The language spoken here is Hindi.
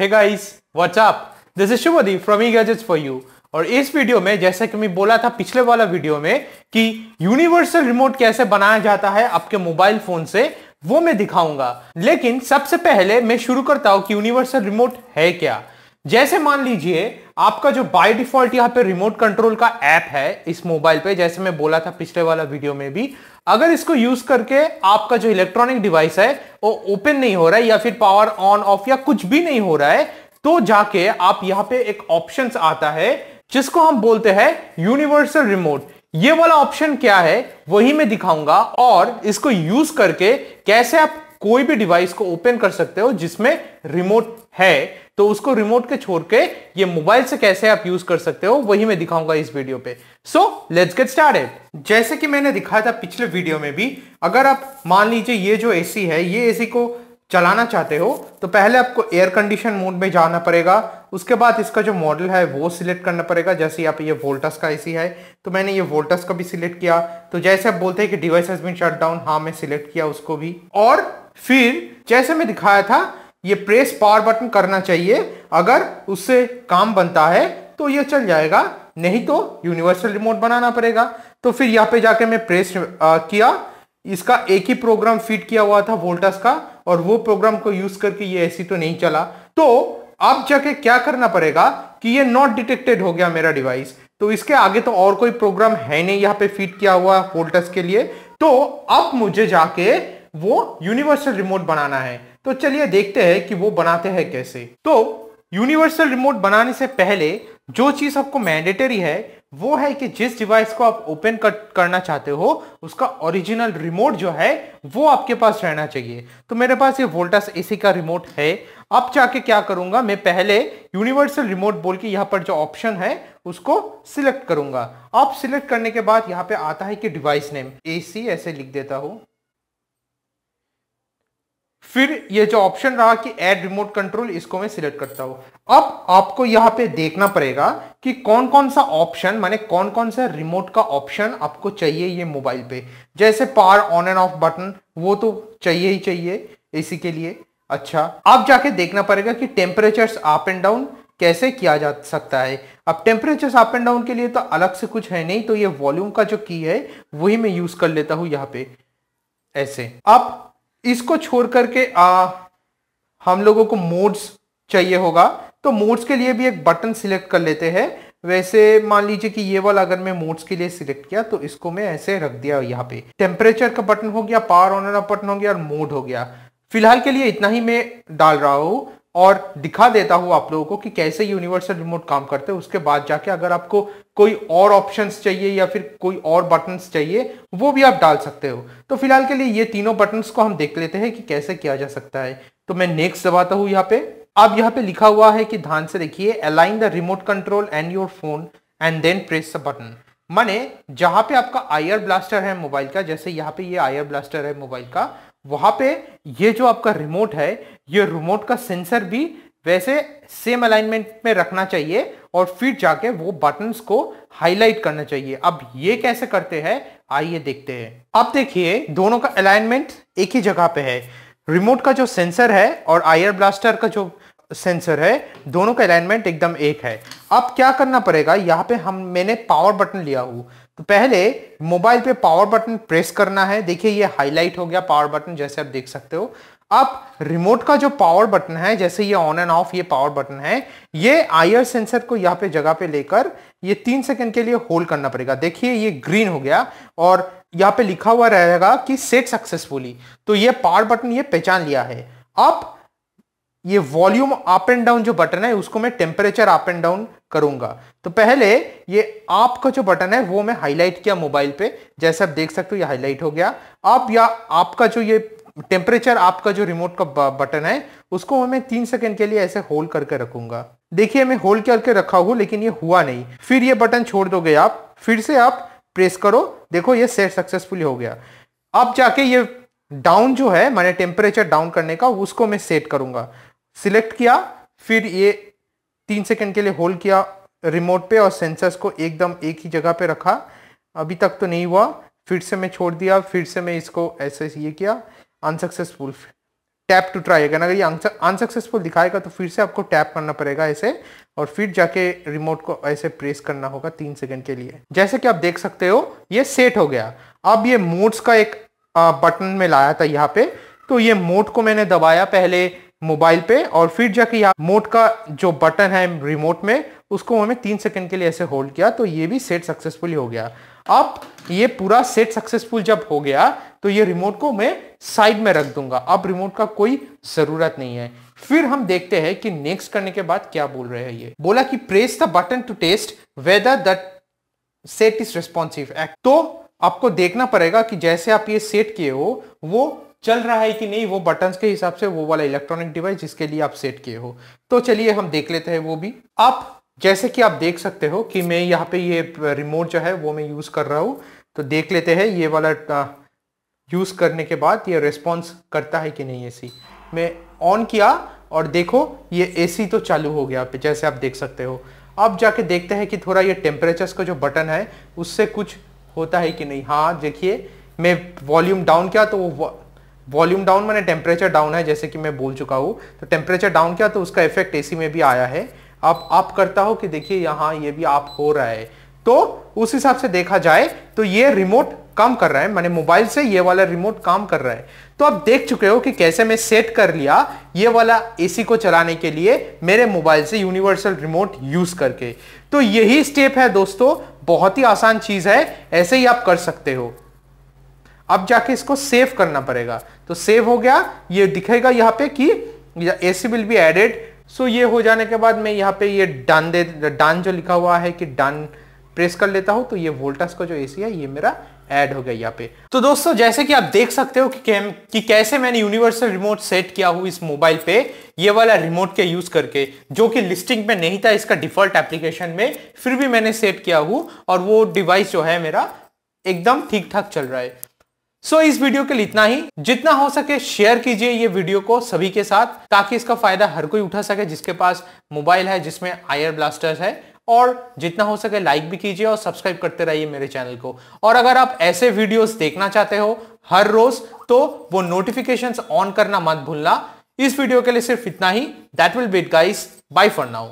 hey guys what's up this is Shubhdeep from e gadgets for you और इस वीडियो में जैसा कि मैं बोला था पिछले वाला वीडियो में कि यूनिवर्सल रिमोट कैसे बनाया जाता है आपके मोबाइल फोन से वो मैं दिखाऊंगा लेकिन सबसे पहले मैं शुरू करता हूं कि यूनिवर्सल रिमोट है क्या जैसे मान लीजिए आपका जो बाय डिफॉल्ट यहां पे रिमोट कंट्रोल का ऐप है इस मोबाइल पे जैसे मैं बोला था पिछले वाला वीडियो में भी अगर इसको यूज करके आपका जो इलेक्ट्रॉनिक डिवाइस है वो ओपन नहीं हो रहा है या फिर पावर ऑन ऑफ या कुछ भी नहीं हो रहा है तो जाके आप यहाँ पे एक ऑप्शन आता है जिसको हम बोलते हैं यूनिवर्सल रिमोट ये वाला ऑप्शन क्या है वही मैं दिखाऊंगा और इसको यूज करके कैसे आप कोई भी डिवाइस को ओपन कर सकते हो जिसमें रिमोट है तो उसको रिमोट के छोड़ के ये मोबाइल से कैसे आप यूज कर सकते हो वही मैं दिखाऊंगा इस वीडियो पे सो लेट्स गेट स्टार्टेड जैसे कि मैंने दिखाया था पिछले वीडियो में भी अगर आप मान लीजिए ये जो एसी है ये एसी को चलाना चाहते हो तो पहले आपको एयर कंडीशन मोड में जाना पड़ेगा उसके बाद इसका जो मॉडल है वो सिलेक्ट करना पड़ेगा जैसे आप ये वोल्टस का एसी है तो मैंने ये वोल्टस का भी सिलेक्ट किया तो जैसे आप बोलते हैं कि device has been shut down हाँ मैं सिलेक्ट किया उसको भी और फिर जैसे मैं दिखाया था ये प्रेस पावर बटन करना चाहिए अगर उससे काम बनता है तो ये चल जाएगा नहीं तो यूनिवर्सल रिमोट बनाना पड़ेगा तो फिर यहाँ पे जाके मैं प्रेस आ, किया इसका एक ही प्रोग्राम फिट किया हुआ था वोल्टास का और वो प्रोग्राम को यूज करके ये ऐसी तो नहीं चला तो अब जाके क्या करना पड़ेगा कि ये नॉट डिटेक्टेड हो गया मेरा डिवाइस तो इसके आगे तो और कोई प्रोग्राम है नहीं यहाँ पे फिट किया हुआ वोल्टस के लिए तो अब मुझे जाके वो यूनिवर्सल रिमोट बनाना है तो चलिए देखते हैं कि वो बनाते हैं कैसे तो यूनिवर्सल रिमोट बनाने से पहले जो चीज़ आपको मैंडेटरी है वो है कि जिस डिवाइस को आप ओपन कर, करना चाहते हो उसका ओरिजिनल रिमोट जो है वो आपके पास रहना चाहिए तो मेरे पास ये वोल्टास एसी का रिमोट है अब जाके क्या करूंगा मैं पहले यूनिवर्सल रिमोट बोल के यहाँ पर जो ऑप्शन है उसको सिलेक्ट करूंगा आप सिलेक्ट करने के बाद यहाँ पे आता है कि डिवाइस नेम एसी ऐसे लिख देता हूँ फिर ये जो ऑप्शन रहा कि एड रिमोट कंट्रोल इसको मैं सिलेक्ट करता हूं अब आपको यहाँ पे देखना पड़ेगा कि कौन कौन सा ऑप्शन माने कौन कौन सा रिमोट का ऑप्शन आपको चाहिए ये मोबाइल पे जैसे power on and off button वो तो चाहिए ही चाहिए इसी के लिए अच्छा अब जाके देखना पड़ेगा कि टेम्परेचर्स अप एंड डाउन कैसे किया जा सकता है अब टेम्परेचर्स अप एंड डाउन के लिए तो अलग से कुछ है नहीं तो ये वॉल्यूम का जो की है वही मैं यूज कर लेता हूं यहाँ पे ऐसे अब इसको छोड़ करके आ, हम लोगों को मोड्स चाहिए होगा तो मोड्स के लिए भी एक बटन सिलेक्ट कर लेते हैं वैसे मान लीजिए कि ये वाला अगर मैं मोड्स के लिए सिलेक्ट किया तो इसको मैं ऐसे रख दिया यहाँ पे टेम्परेचर का बटन हो गया पावर ऑन एंड बटन हो गया और मोड हो गया फिलहाल के लिए इतना ही मैं डाल रहा हूँ और दिखा देता हूँ आप लोगों को कि कैसे यूनिवर्सल रिमोट काम करते हैं उसके बाद जाके अगर आपको कोई और ऑप्शंस चाहिए या फिर कोई और बटन्स चाहिए वो भी आप डाल सकते हो तो फिलहाल के लिए ये तीनों बटन्स को हम देख लेते हैं कि कैसे किया जा सकता है तो मैं नेक्स्ट दबाता हूँ यहाँ पे अब यहाँ पे लिखा हुआ है कि ध्यान से देखिए align the remote control and your phone and then press the button माने जहां पे आपका आयर ब्लास्टर है मोबाइल का जैसे यहाँ पे ये आयर ब्लास्टर है मोबाइल का वहां पे ये जो आपका रिमोट है ये रिमोट का सेंसर भी वैसे सेम अलाइनमेंट में रखना चाहिए और फिर जाके वो बटन्स को हाईलाइट करना चाहिए अब ये कैसे करते हैं आइए देखते हैं अब देखिए दोनों का अलाइनमेंट एक ही जगह पे है रिमोट का जो सेंसर है और आयर ब्लास्टर का जो सेंसर है दोनों का अलाइनमेंट एकदम एक है अब क्या करना पड़ेगा यहाँ पे हम मैंने पावर बटन लिया हूँ तो पहले मोबाइल पे पावर बटन प्रेस करना है देखिए ये हाईलाइट हो गया पावर बटन जैसे आप देख सकते हो अब रिमोट का जो पावर बटन है जैसे ये ऑन एंड ऑफ ये पावर बटन है ये आयर सेंसर को यहाँ पे जगह पे लेकर ये तीन सेकंड के लिए होल्ड करना पड़ेगा देखिए ये ग्रीन हो गया और यहाँ पे लिखा हुआ रहेगा कि सेट सक्सेसफुली तो ये पावर बटन ये पहचान लिया है अब ये वॉल्यूम अप एंड डाउन जो बटन है उसको मैं टेम्परेचर अप एंड डाउन करूंगा तो पहले ये आपका जो बटन है वो मैं हाईलाइट किया मोबाइल पे जैसे आप देख सकते हो ये हाईलाइट हो गया अब या आपका जो ये टेम्परेचर आपका जो रिमोट का बटन है उसको मैं तीन सेकेंड के लिए ऐसे होल्ड करके रखूंगा देखिए मैं होल्ड करके रखा हूँ लेकिन ये हुआ नहीं फिर ये बटन छोड़ दोगे आप फिर से आप प्रेस करो देखो ये सेट सक्सेसफुली हो गया अब जाके ये डाउन जो है मैंने टेम्परेचर डाउन करने का उसको मैं सेट करूंगा सिलेक्ट किया फिर ये तीन सेकेंड के लिए होल्ड किया रिमोट पे और सेंसर्स को एकदम एक ही जगह पे रखा अभी तक तो नहीं हुआ फिर से मैं छोड़ दिया फिर से मैं इसको ऐसे ये किया unsuccessful tap to try again अगर ये अनसक्सेसफुल दिखाएगा तो फिर से आपको टैप करना पड़ेगा ऐसे और फिर जाके रिमोट को ऐसे प्रेस करना होगा तीन सेकंड के लिए जैसे कि आप देख सकते हो ये सेट हो गया अब ये मोड्स का एक बटन में लाया था यहाँ पे तो ये मोड को मैंने दबाया पहले मोबाइल पे और फिर जाके यहाँ मोड का जो बटन है रिमोट में उसको हमें तीन सेकंड के लिए ऐसे होल्ड किया तो ये भी सेट सक्सेसफुली हो गया अब ये पूरा सेट सक्सेसफुल जब हो गया तो ये रिमोट को मैं साइड में रख दूंगा अब रिमोट का कोई जरूरत नहीं है फिर हम देखते हैं कि नेक्स्ट करने के बाद क्या बोल रहे हैं ये बोला कि press the button to test whether the set is responsive act तो आपको देखना पड़ेगा कि जैसे आप ये सेट किए हो वो चल रहा है कि नहीं वो बटन के हिसाब से वो वाला इलेक्ट्रॉनिक डिवाइस जिसके लिए आप सेट किए हो तो चलिए हम देख लेते हैं वो भी आप जैसे कि आप देख सकते हो कि मैं यहाँ पे ये रिमोट जो है वो मैं यूज़ कर रहा हूँ तो देख लेते हैं ये वाला यूज़ करने के बाद ये रिस्पॉन्स करता है कि नहीं एसी मैं ऑन किया और देखो ये एसी तो चालू हो गया जैसे आप देख सकते हो अब जाके देखते हैं कि थोड़ा ये टेम्परेचर्स का जो बटन है उससे कुछ होता है कि नहीं हाँ देखिए मैं वॉल्यूम डाउन किया तो वो वॉल्यूम डाउन मैंने टेम्परेचर डाउन है जैसे कि मैं बोल चुका हूँ तो टेम्परेचर डाउन किया तो उसका इफेक्ट एसी में भी आया है आप आप करता हो कि देखिए यहां ये भी आप हो रहा है तो उस हिसाब से देखा जाए तो ये रिमोट काम कर रहा है मैंने मोबाइल से ये वाला रिमोट काम कर रहा है तो आप देख चुके हो कि कैसे मैं सेट कर लिया ये वाला एसी को चलाने के लिए मेरे मोबाइल से यूनिवर्सल रिमोट यूज करके तो यही स्टेप है दोस्तों बहुत ही आसान चीज है ऐसे ही आप कर सकते हो अब जाके इसको सेव करना पड़ेगा तो सेव हो गया ये दिखेगा यहां पे कि AC will be added so ये हो जाने के बाद मैं यहाँ पे ये डन दे डन जो लिखा हुआ है कि डन प्रेस कर लेता हूँ तो ये वोल्टास का जो एसी है ये मेरा ऐड हो गया यहाँ पे तो दोस्तों जैसे कि आप देख सकते हो कि, कि कैसे मैंने यूनिवर्सल रिमोट सेट किया हूँ इस मोबाइल पे ये वाला रिमोट के यूज करके जो कि लिस्टिंग में नहीं था इसका डिफॉल्ट एप्लीकेशन में फिर भी मैंने सेट किया हूँ और वो डिवाइस जो है मेरा एकदम ठीक ठाक चल रहा है सो so, इस वीडियो के लिए इतना ही जितना हो सके शेयर कीजिए ये वीडियो को सभी के साथ ताकि इसका फायदा हर कोई उठा सके जिसके पास मोबाइल है जिसमें आयर ब्लास्टर्स है और जितना हो सके लाइक भी कीजिए और सब्सक्राइब करते रहिए मेरे चैनल को और अगर आप ऐसे वीडियोस देखना चाहते हो हर रोज तो वो नोटिफिकेशंस ऑन करना मत भूलना इस वीडियो के लिए सिर्फ इतना ही that will be it guys bye for now